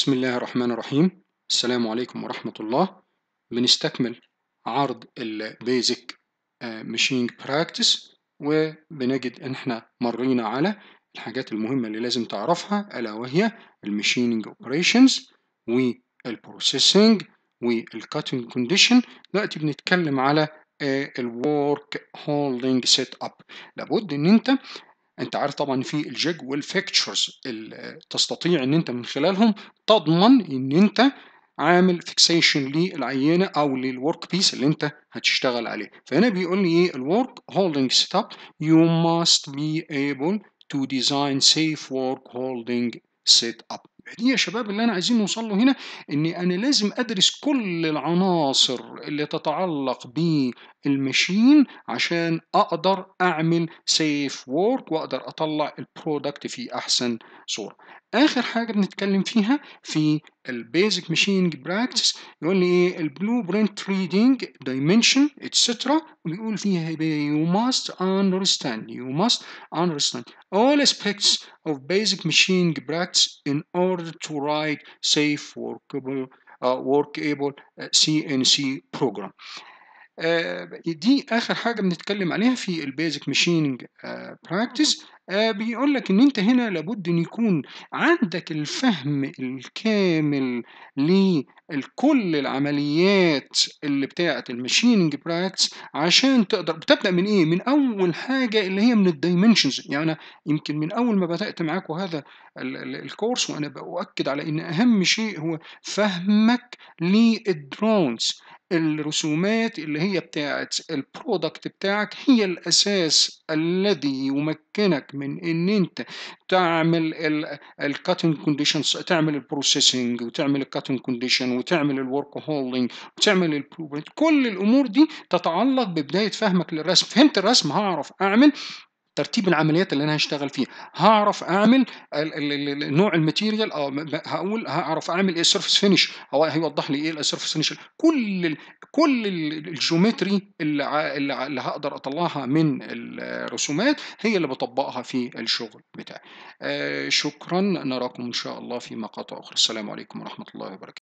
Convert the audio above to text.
بسم الله الرحمن الرحيم السلام عليكم ورحمة الله بنستكمل عرض البيزك آه، Machine براكتس وبنجد ان احنا مرينا على الحاجات المهمة اللي لازم تعرفها ألا وهي والـ Processing والبروسيسنج Cutting كونديشن دلوقتي بنتكلم على الورك هولدنج سيت اب لابد ان انت انت عارف طبعا في والفيكتشرز اللي تستطيع ان انت من خلالهم تضمن ان انت عامل فيكسيشن للعينه او للورك بيس اللي انت هتشتغل عليه فهنا بيقول لي ايه الورك هولدنج سيت اب يو ماست بي ايبل تو ديزاين سيف ورك هولدنج سيت اب دي يا شباب اللي انا عايزين نوصل له هنا ان انا لازم ادرس كل العناصر اللي تتعلق بالماشين عشان اقدر اعمل سيف وورك واقدر اطلع البرودكت في احسن صوره اخر حاجه بنتكلم فيها في البيزك ماشينج براكتس يقول لي ايه البلو برنت ريدنج دايمنشن اتسترا ويقول فيها يو ماست اندرستاند يو ماست اندرستاند understand all aspects of basic machining practice in order to write safe workable سي ان سي بروجرام دي اخر حاجه بنتكلم عليها في البيزك ماشينج براكتس آه، بيقول لك ان انت هنا لابد ان يكون عندك الفهم الكامل لكل العمليات اللي بتاعه الماشيننج براكتس عشان تقدر بتبدا من ايه من اول حاجه اللي هي من الدايمنشنز يعني انا يمكن من اول ما بدات معاكم هذا الكورس وانا باؤكد على ان اهم شيء هو فهمك للدرونز الرسومات اللي هي بتاعت البرودكت بتاعك هي الاساس الذي يمكنك من ان انت تعمل الكاتنج كونديشنز تعمل البروسيسنج وتعمل الكاتنج كونديشن وتعمل الورك هولدنج وتعمل البلو كل الامور دي تتعلق ببدايه فهمك للرسم فهمت الرسم هعرف اعمل ترتيب العمليات اللي انا هشتغل فيها هعرف اعمل نوع الماتيريال او هقول هعرف اعمل ايه السيرفس فينش او هيوضح لي ايه السيرفس فينش كل الـ كل الجيومتري اللي, اللي هقدر اطلعها من الرسومات هي اللي بطبقها في الشغل بتاعي آه، شكرا نراكم ان شاء الله في مقاطع اخرى السلام عليكم ورحمه الله وبركاته